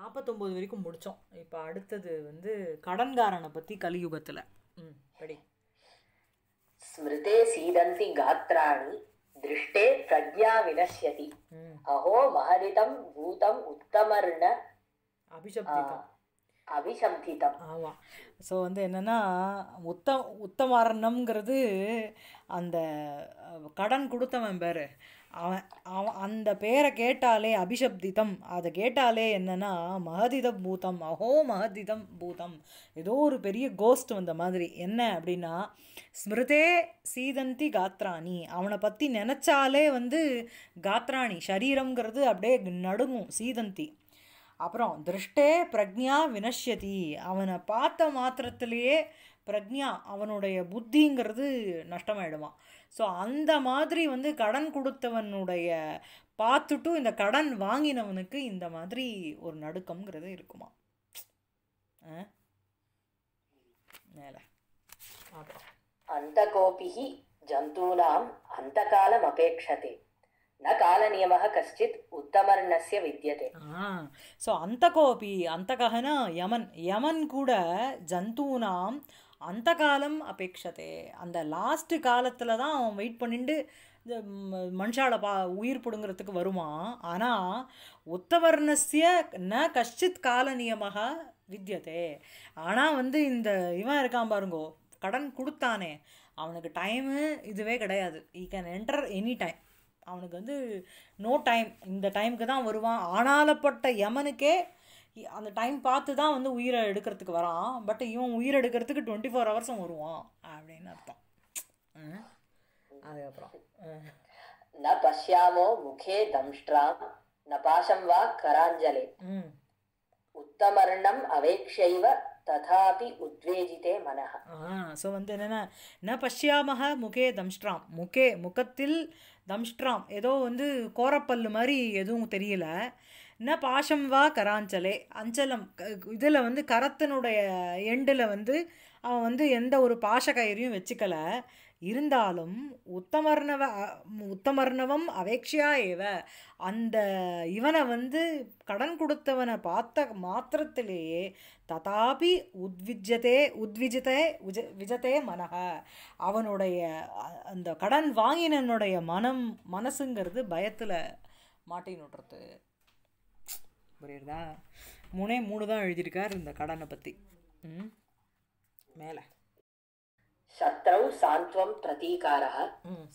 நாற்பத்தொம்போது வரைக்கும் முடித்தோம் இப்போ அடுத்தது வந்து கடன்காரனை பற்றி கலியுகத்தில் ம் படி ஸ்மிருதே சீதந்தி காத்ராணி திருஷ்டே பிரஜா வினஷ்யதி அஹோ மகரிதம் பூதம் உத்தமர்ண அபிஷப்திதம் அபிசம்திதம் ஆமாம் ஸோ வந்து என்னென்னா உத்த உத்தமாரணம்ங்கிறது அந்த கடன் கொடுத்தவன் பேர் அவன் அவன் அந்த பேரை கேட்டாலே அபிஷப்திதம் அதை கேட்டாலே என்னென்னா மகதித பூதம் அஹோ மகதிதம் பூதம் ஏதோ ஒரு பெரிய கோஸ்ட் வந்த மாதிரி என்ன அப்படின்னா ஸ்மிருதே சீதந்தி காத்ராணி அவனை பற்றி நினச்சாலே வந்து காத்ராணி சரீரங்கிறது அப்படியே நடுங்கும் சீதந்தி அப்புறம் திருஷ்டே பிரக்ஞா வினஷ்யதி அவனை பார்த்த மாத்திரத்திலேயே பிரக்ஞா அவனுடைய புத்திங்கிறது நஷ்டமாயிடுவான் ஸோ அந்த மாதிரி வந்து கடன் கொடுத்தவனுடைய பார்த்துட்டு இந்த கடன் வாங்கினவனுக்கு இந்த மாதிரி ஒரு நடுக்கம்ங்கிறது இருக்குமா மேலே அந்த கோபிகி ஜந்தூனாம் அந்த காலம் அபேட்சதே न कालनियमः कश्चित् உத்தமர்ணஸ்ய வித்தியதே ஸோ அந்தகோபி அந்தகனா யமன் யமன் கூட ஜந்தூனாம் அந்த காலம் அபேட்சதே அந்த லாஸ்ட் காலத்தில் தான் அவன் வெயிட் பண்ணிட்டு மனுஷால பா உயிர் பிடுங்கிறதுக்கு வருவான் ஆனால் உத்தவர்ணஸ்ய ந கஷ்டித் கால நியமாக வித்தியதே ஆனால் வந்து இந்த இவன் இருக்கான் பாருங்கோ கடன் கொடுத்தானே அவனுக்கு டைமு இதுவே கிடையாது he can enter any time அவனுக்கு வந்து நோ டைம் இந்த டைமுக்கு தான் வருவான் ஆனாலப்பட்ட யமனுக்கே அந்த டைம் பார்த்து தான் வந்து உயிரை எடுக்கிறதுக்கு வரான் பட் இவன் உயிர் எடுக்கிறதுக்கு டுவெண்ட்டி ஃபோர் ஹவர்ஸும் வருவான் அப்படின்னு அர்த்தம் அதுக்கப்புறம் ந பசியாமோ முகே தம்ஷ்டாம் ந பாஷம் வா கராஞ்சலி உத்தமர்ணம் அவேக்ஷைவ ததாபி உத்வேஜிதே மனஹ ஸோ வந்து என்னென்ன ந பஷ்யாமக முகே தம்ஷ்ட்ராம் முகே முகத்தில் தம்ஷ்ட்ராம் ஏதோ வந்து கோரப்பல்லு மாதிரி எதுவும் தெரியல ந பாஷம் வா கராஞ்சலே அஞ்சலம் இதில் வந்து கரத்தினுடைய எண்டில் வந்து அவன் வந்து எந்த ஒரு பாஷ கயிறையும் வச்சுக்கலை இருந்தாலும் உத்தமர்ணவ உத்தமர்ணவம் அவேட்சையா ஏவ அந்த இவனை வந்து கடன் கொடுத்தவனை பார்த்த மாத்திரத்திலேயே ததாபி உத்விஜதே உத்விஜதே உஜ விஜதே மனக அவனுடைய அந்த கடன் வாங்கினனுடைய மனம் மனசுங்கிறது பயத்தில் நோட்டுறது புரியுதா மூணே மூணு தான் எழுதியிருக்கார் இந்த கடனை பற்றி ம் மேலே శత్రౌ సాంత్వం ప్రతీకార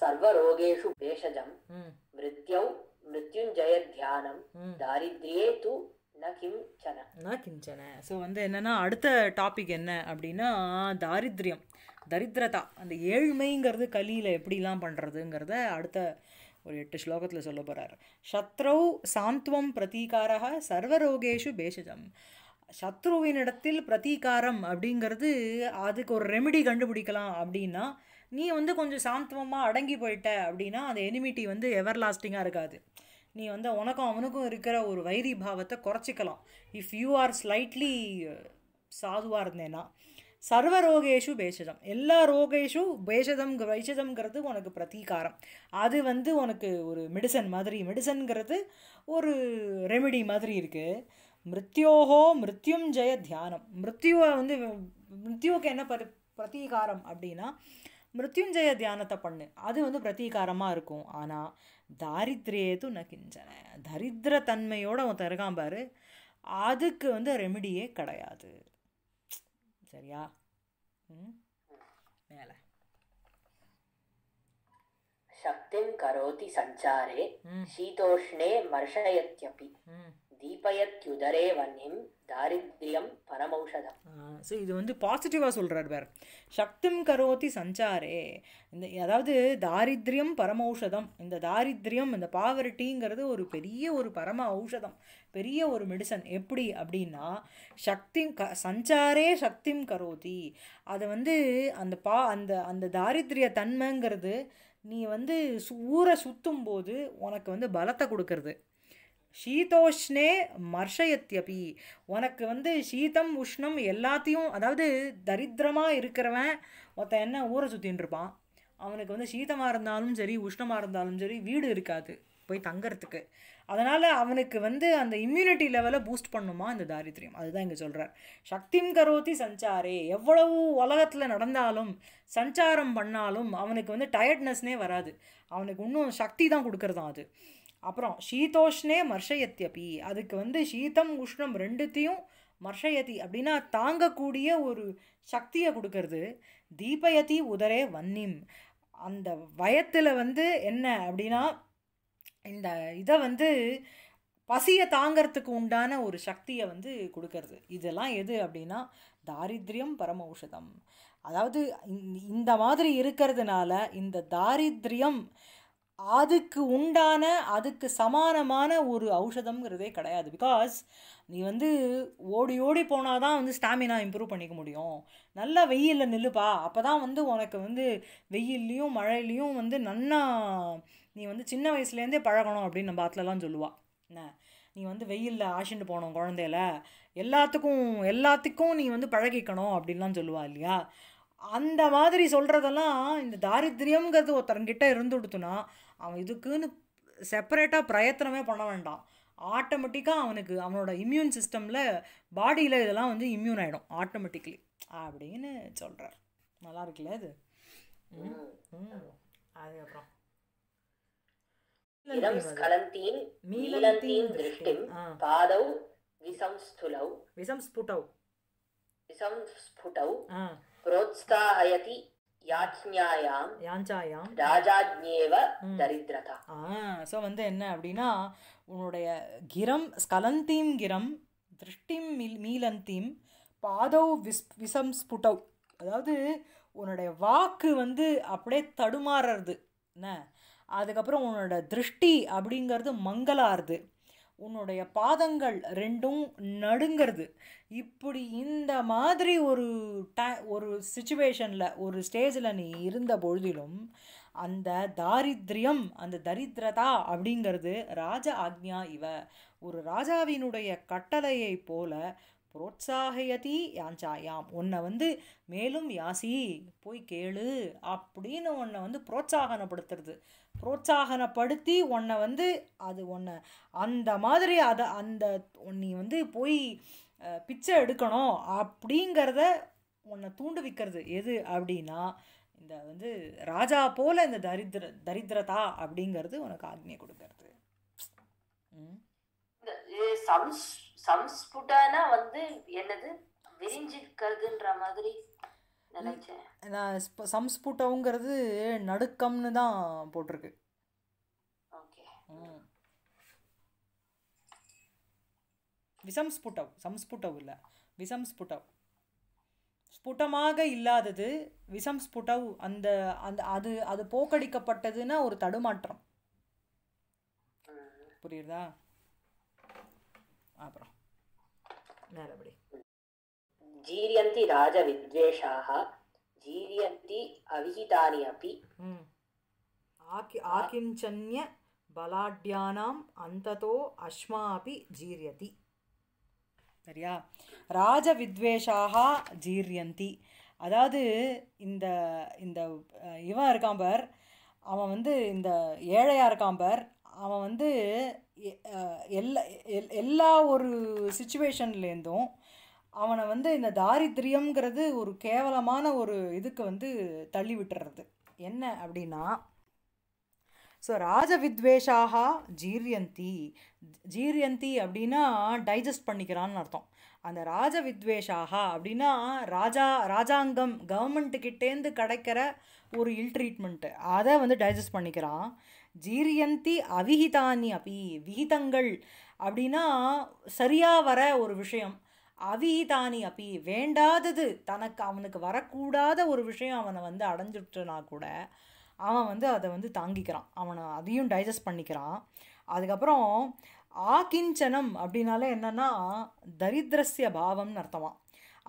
సర్వరోగేషు భేషజం మృత్యౌ மிருத்யுஞ்சய தியானம் தாரித்ரியே தூ கிஞ்சன ஸோ வந்து என்னென்னா அடுத்த டாபிக் என்ன அப்படின்னா தாரித்ரியம் தரித்திரதா அந்த ஏழ்மைங்கிறது கலியில் எப்படிலாம் பண்ணுறதுங்கிறத அடுத்த ஒரு எட்டு ஸ்லோகத்தில் சொல்ல போகிறார் சத்ரௌ சாந்த்வம் பிரதீகாரா சர்வரோகேஷு பேஷஜம் சத்ருவினிடத்தில் பிரதீகாரம் அப்படிங்கிறது அதுக்கு ஒரு ரெமிடி கண்டுபிடிக்கலாம் அப்படின்னா நீ வந்து கொஞ்சம் சாந்தமாக அடங்கி போயிட்ட அப்படின்னா அந்த எனிமிட்டி வந்து எவர் லாஸ்டிங்காக இருக்காது நீ வந்து உனக்கும் அவனுக்கும் இருக்கிற ஒரு வைரி பாவத்தை குறைச்சிக்கலாம் இஃப் யூ ஆர் ஸ்லைட்லி சாதுவாக இருந்தேன்னா சர்வ ரோகேஷு பேஷதம் எல்லா ரோகேஷும் பேஷதம் வைஷதம்ங்கிறது உனக்கு பிரதீகாரம் அது வந்து உனக்கு ஒரு மெடிசன் மாதிரி மெடிசன்கிறது ஒரு ரெமெடி மாதிரி இருக்குது மிருத்யோகோ ஜெய தியானம் மிருத்யுவை வந்து மிருத்யுவுக்கு என்ன பரி பிரதீகாரம் அப்படின்னா மிருத்யுஞ்சய தியானத்தை பண்ணு அது வந்து பிரதீகாரமாக இருக்கும் ஆனால் தாரித்ரியேது ந கிஞ்சன தரித்திர தன்மையோடு அவன் திறகாம் பாரு அதுக்கு வந்து ரெமிடியே கிடையாது சரியா ம் மேலே சக்திம் கரோதி சஞ்சாரே சீதோஷ்ணே மர்ஷயத்யபி தீபயத்யுதரே வன்னிம் தாரித்யம் பரமௌஷதம் ஸோ இது வந்து பாசிட்டிவாக சொல்கிறார் வேறு சக்தம் கரோதி சஞ்சாரே இந்த அதாவது தாரித்யம் பரமௌஷதம் இந்த தாரித்ரியம் இந்த பாவர்ட்டிங்கிறது ஒரு பெரிய ஒரு பரம ஔஷதம் பெரிய ஒரு மெடிசன் எப்படி அப்படின்னா சக்தி க சஞ்சாரே சக்திம் கரோதி அதை வந்து அந்த பா அந்த அந்த தாரித்ரிய தன்மைங்கிறது நீ வந்து ஊரை சுற்றும் போது உனக்கு வந்து பலத்தை கொடுக்கறது ஷீதோஷ்ணே மர்ஷயத்யபி உனக்கு வந்து சீதம் உஷ்ணம் எல்லாத்தையும் அதாவது தரித்திரமாக இருக்கிறவன் ஒருத்தன் என்ன ஊரை சுற்றின்னு இருப்பான் அவனுக்கு வந்து சீதமாக இருந்தாலும் சரி உஷ்ணமாக இருந்தாலும் சரி வீடு இருக்காது போய் தங்கிறதுக்கு அதனால் அவனுக்கு வந்து அந்த இம்யூனிட்டி லெவலை பூஸ்ட் பண்ணுமா அந்த தாரித்ரியம் அதுதான் இங்கே சொல்கிறார் சக்திம் கரோதி சஞ்சாரே எவ்வளவு உலகத்தில் நடந்தாலும் சஞ்சாரம் பண்ணாலும் அவனுக்கு வந்து டயர்ட்னஸ்னே வராது அவனுக்கு இன்னும் சக்தி தான் கொடுக்குறதான் அது அப்புறம் சீதோஷ்ணே மர்ஷயத்தியபி அதுக்கு வந்து சீதம் உஷ்ணம் ரெண்டுத்தையும் மர்ஷயதி அப்படின்னா தாங்கக்கூடிய ஒரு சக்தியை கொடுக்கறது தீபயதி உதரே வன்னிம் அந்த வயத்தில் வந்து என்ன அப்படின்னா இந்த இதை வந்து பசியை தாங்கிறதுக்கு உண்டான ஒரு சக்தியை வந்து கொடுக்கறது இதெல்லாம் எது அப்படின்னா தாரித்ரியம் பரம ஔஷதம் அதாவது இந்த மாதிரி இருக்கிறதுனால இந்த தாரித்ரியம் அதுக்கு உண்டான அதுக்கு சமானமான ஒரு ஔஷதம்ங்கிறதே கிடையாது பிகாஸ் நீ வந்து ஓடி ஓடி போனால் தான் வந்து ஸ்டாமினா இம்ப்ரூவ் பண்ணிக்க முடியும் நல்லா வெயிலில் நில்லுப்பா அப்போ தான் வந்து உனக்கு வந்து வெயில்லையும் மழையிலையும் வந்து நன்னா நீ வந்து சின்ன வயசுலேருந்தே பழகணும் அப்படின்னு நம்ம ஆத்துலலாம் சொல்லுவாள் என்ன நீ வந்து வெயிலில் ஆசிண்டு போனோம் குழந்தையில எல்லாத்துக்கும் எல்லாத்துக்கும் நீ வந்து பழகிக்கணும் அப்படின்லாம் சொல்லுவா இல்லையா அந்த மாதிரி சொல்கிறதெல்லாம் இந்த தாரித்திரியங்கிறது ஒருத்தரங்கிட்ட கொடுத்துனா அவன் இதுக்குன்னு செப்பரேட்டாக பிரயத்தனமே பண்ண வேண்டாம் ஆட்டோமேட்டிக்காக அவனுக்கு அவனோட இம்யூன் சிஸ்டமில் பாடியில் இதெல்லாம் வந்து இம்யூன் ஆகிடும் ஆட்டோமேட்டிக்லி அப்படின்னு சொல்கிறார் நல்லா இருக்குல்ல இது அதுக்கப்புறம் பாதௌ விசம் ஸ்புடௌ விசம் ஸோ வந்து என்ன அப்படின்னா உன்னுடைய கிரம் ஸ்கலந்தீம் கிரம் திருஷ்டிம் மீலந்தீம் பாதௌ விஸ் விசம் ஸ்புட்டௌ அதாவது உன்னுடைய வாக்கு வந்து அப்படியே தடுமாறுறது என்ன அதுக்கப்புறம் உன்னோட திருஷ்டி அப்படிங்கிறது மங்களாருது உன்னுடைய பாதங்கள் ரெண்டும் நடுங்கிறது இப்படி இந்த மாதிரி ஒரு ட ஒரு சுச்சுவேஷனில் ஒரு ஸ்டேஜில் நீ இருந்த பொழுதிலும் அந்த தாரித்ரியம் அந்த தரித்திரதா அப்படிங்கிறது ராஜ ஆக்ஞா இவ ஒரு ராஜாவினுடைய கட்டளையை போல புரோத்சாகயதி யாஞ்சாயாம் உன்னை வந்து மேலும் யாசி போய் கேளு அப்படின்னு உன்னை வந்து புரோத்சாகனப்படுத்துறது புரோத்சாகனப்படுத்தி உன்னை வந்து அது உன்னை அந்த மாதிரி அதை அந்த நீ வந்து போய் பிச்சை எடுக்கணும் அப்படிங்கிறத உன்னை தூண்டு விற்கிறது எது அப்படின்னா இந்த வந்து ராஜா போல் இந்த தரித்திர தரித்திரதா அப்படிங்கிறது உனக்கு ஆக்னியை கொடுக்கறது ம் சம்ஸ்புடானா வந்து என்னது விரிஞ்சிக்கிறதுன்ற மாதிரி நினைச்சேன் நான் சம்ஸ்புட்டவுங்கிறது நடுக்கம்னு தான் போட்டிருக்கு ஓகே விசம் ஸ்புட்டவ் சம்ஸ்புட்டவ் இல்லை விஷம் ஸ்புட்டவ் ஸ்புட்டமாக இல்லாதது விஷம் ஸ்புட்டவ் அந்த அந்த அது அது போக்கடிக்கப்பட்டதுன்னா ஒரு தடுமாற்றம் புரியுதா நரபடி ஜீரியந்தி ராஜ வித்வேஷாக ஜீரியந்தி அவிஹிதானி அப்பி ஆகிஞ்சன்ய பலாட்யானாம் அந்ததோ அஸ்மா அப்பி ஜீரியதி சரியா ராஜ வித்வேஷாக ஜீரியந்தி அதாவது இந்த இந்த இவன் இருக்காம்பர் அவன் வந்து இந்த ஏழையாக இருக்காம்பர் அவன் வந்து எல்லா எல்லா ஒரு சுச்சுவேஷன்லேருந்தும் அவனை வந்து இந்த தாரித்திரியங்கிறது ஒரு கேவலமான ஒரு இதுக்கு வந்து தள்ளி விட்டுறது என்ன அப்படின்னா ஸோ ராஜ வித்வேஷாக ஜீரியந்தி ஜீரியந்தி அப்படின்னா டைஜஸ்ட் பண்ணிக்கிறான்னு அர்த்தம் அந்த ராஜ வித்வேஷாக அப்படின்னா ராஜா ராஜாங்கம் கவர்மெண்ட்டுக்கிட்டேருந்து கிடைக்கிற ஒரு இல் ட்ரீட்மெண்ட்டு அதை வந்து டைஜஸ்ட் பண்ணிக்கிறான் ஜீரியந்தி அவிஹிதானி அபி விகிதங்கள் அப்படின்னா சரியாக வர ஒரு விஷயம் அவிஹிதானி அப்பி வேண்டாதது தனக்கு அவனுக்கு வரக்கூடாத ஒரு விஷயம் அவனை வந்து அடைஞ்சிட்டுனா கூட அவன் வந்து அதை வந்து தாங்கிக்கிறான் அவனை அதையும் டைஜஸ்ட் பண்ணிக்கிறான் அதுக்கப்புறம் ஆகிஞ்சனம் அப்படின்னாலே என்னென்னா தரித்திரஸ்ய பாவம்னு அர்த்தமாக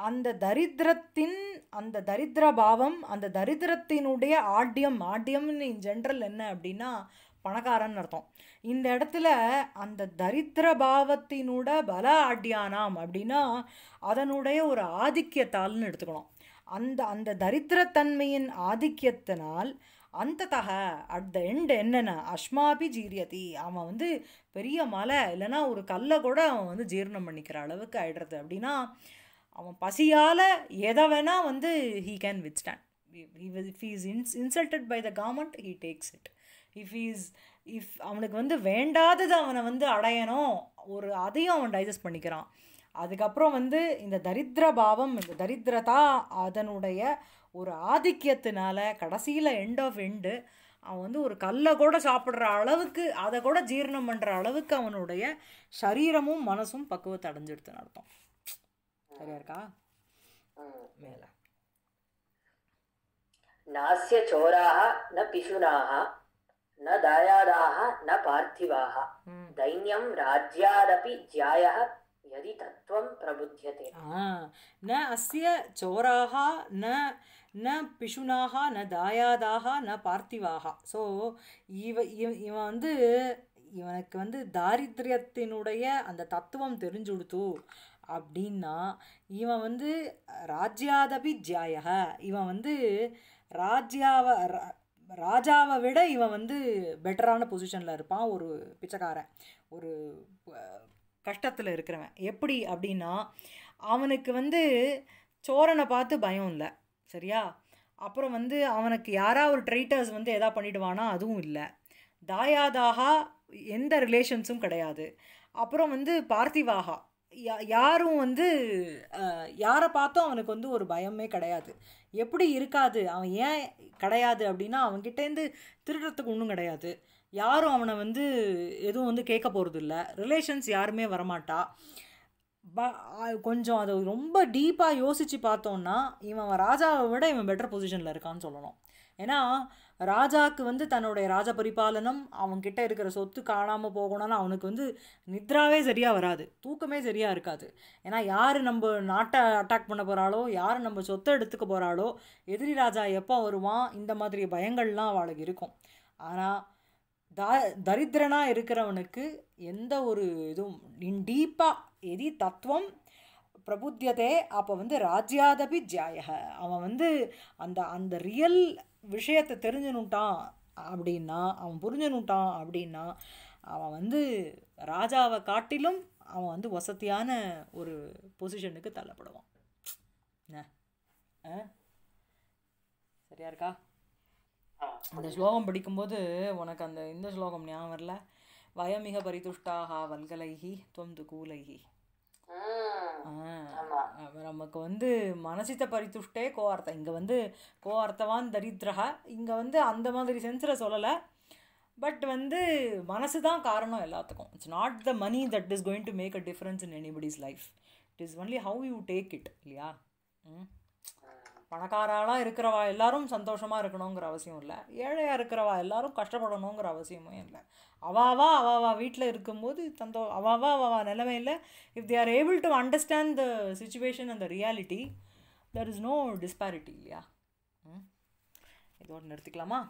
அந்த தரித்திரத்தின் அந்த தரித்திர பாவம் அந்த தரித்திரத்தினுடைய ஆட்யம் ஆட்யம்னு இன் ஜென்ரல் என்ன அப்படின்னா பணக்காரன் அர்த்தம் இந்த இடத்துல அந்த தரித்திர பாவத்தினோட பல ஆட்யானாம் அப்படின்னா அதனுடைய ஒரு ஆதிக்கியத்தால்னு எடுத்துக்கணும் அந்த அந்த தரித்திரத்தன்மையின் ஆதிக்கியத்தினால் தக அட் த எண்ட் என்னென்ன அஷ்மாபி ஜீரியதி அவன் வந்து பெரிய மலை இல்லைன்னா ஒரு கல்லை கூட அவன் வந்து ஜீர்ணம் பண்ணிக்கிற அளவுக்கு ஆயிடுறது அப்படின்னா அவன் பசியால் எதை வேணால் வந்து he can withstand if is இன்ஸ் insulted by the government he takes it if is if அவனுக்கு வந்து வேண்டாதது அவனை வந்து அடையணும் ஒரு அதையும் அவன் டைஜஸ்ட் பண்ணிக்கிறான் அதுக்கப்புறம் வந்து இந்த தரித்திர பாவம் இந்த தரித்திரதா அதனுடைய ஒரு ஆதிக்கியத்தினால கடைசியில் எண்ட் ஆஃப் எண்டு அவன் வந்து ஒரு கல்லை கூட சாப்பிட்ற அளவுக்கு அதை கூட ஜீரணம் பண்ணுற அளவுக்கு அவனுடைய சரீரமும் மனசும் பக்குவத்தை அடைஞ்சிடுத்துன்னு அர்த்தம் சரியா இருக்கா மேல நாசிய சோராக ந பிசுனாக ந தாயாதாக ந பார்த்திவாக தைன்யம் ராஜ்யாதபி यदि तत्त्वं प्रबुध्यते न अस्य चोराः न न பிஷுனாக ந தாயாதாக ந பார்த்திவாக ஸோ இவ இவன் வந்து இவனுக்கு வந்து தாரித்ரியத்தினுடைய அந்த தத்துவம் தெரிஞ்சு கொடுத்து அப்படின்னா இவன் வந்து ராஜ்யாதபி ஜியாயக இவன் வந்து ராஜ்யாவை ராஜாவை விட இவன் வந்து பெட்டரான பொசிஷனில் இருப்பான் ஒரு பிச்சைக்காரன் ஒரு கஷ்டத்தில் இருக்கிறவன் எப்படி அப்படின்னா அவனுக்கு வந்து சோரனை பார்த்து பயம் இல்லை சரியா அப்புறம் வந்து அவனுக்கு யாரா ஒரு ட்ரைட்டர்ஸ் வந்து எதா பண்ணிடுவானா அதுவும் இல்லை தாயாதாகா எந்த ரிலேஷன்ஸும் கிடையாது அப்புறம் வந்து பார்த்திவாகா யாரும் வந்து யாரை பார்த்தும் அவனுக்கு வந்து ஒரு பயமே கிடையாது எப்படி இருக்காது அவன் ஏன் கிடையாது அப்படின்னா அவன்கிட்டேருந்து திருடுறதுக்கு ஒன்றும் கிடையாது யாரும் அவனை வந்து எதுவும் வந்து கேட்க போகிறது இல்லை ரிலேஷன்ஸ் யாருமே வரமாட்டா ப கொஞ்சம் அதை ரொம்ப டீப்பாக யோசித்து பார்த்தோன்னா இவன் ராஜாவை விட இவன் பெட்டர் பொசிஷனில் இருக்கான்னு சொல்லணும் ஏன்னா ராஜாவுக்கு வந்து தன்னுடைய ராஜ பரிபாலனம் அவன்கிட்ட இருக்கிற சொத்து காணாமல் போகணும்னு அவனுக்கு வந்து நித்ராவே சரியாக வராது தூக்கமே சரியாக இருக்காது ஏன்னா யார் நம்ம நாட்டை அட்டாக் பண்ண போகிறாளோ யார் நம்ம சொத்தை எடுத்துக்க போகிறாளோ எதிரி ராஜா எப்போ வருவான் இந்த மாதிரி பயங்கள்லாம் அவளுக்கு இருக்கும் ஆனால் த தரித்திரனாக இருக்கிறவனுக்கு எந்த ஒரு இதுவும் டீப்பாக எதி தத்துவம் பிரபுத்தியதே அப்போ வந்து ராஜ்யாதபி ஜாய அவன் வந்து அந்த அந்த ரியல் விஷயத்தை தெரிஞ்சுனுட்டான் அப்படின்னா அவன் புரிஞ்சுனுட்டான் அப்படின்னா அவன் வந்து ராஜாவை காட்டிலும் அவன் வந்து வசதியான ஒரு பொசிஷனுக்கு தள்ளப்படுவான் சரியா இருக்கா அந்த ஸ்லோகம் படிக்கும்போது உனக்கு அந்த இந்த ஸ்லோகம் ஞாபகம் வரல வயமிக பரிதுஷ்டாகா வல்கலைகி தொந்து கூலைகி நமக்கு வந்து மனசித்த பரித்துஷ்டே கோவார்த்தம் இங்கே வந்து கோவார்த்தவான் தரித்திரகா இங்கே வந்து அந்த மாதிரி சென்ஸில் சொல்லலை பட் வந்து மனசு தான் காரணம் எல்லாத்துக்கும் it's not the money that is going to make a difference in anybody's life it is only how you take it இல்லையா ம் பணக்காராலாம் இருக்கிறவா எல்லாரும் சந்தோஷமாக இருக்கணுங்கிற அவசியம் இல்லை ஏழையாக இருக்கிறவா எல்லாரும் கஷ்டப்படணுங்கிற அவசியமும் இல்லை அவாவா அவாவா வீட்டில் இருக்கும்போது சந்தோ அவாவா அவாவா நிலமையில் if they are able to understand the situation and the reality there is no disparity இல்லையா இதோடு நிறுத்திக்கலாமா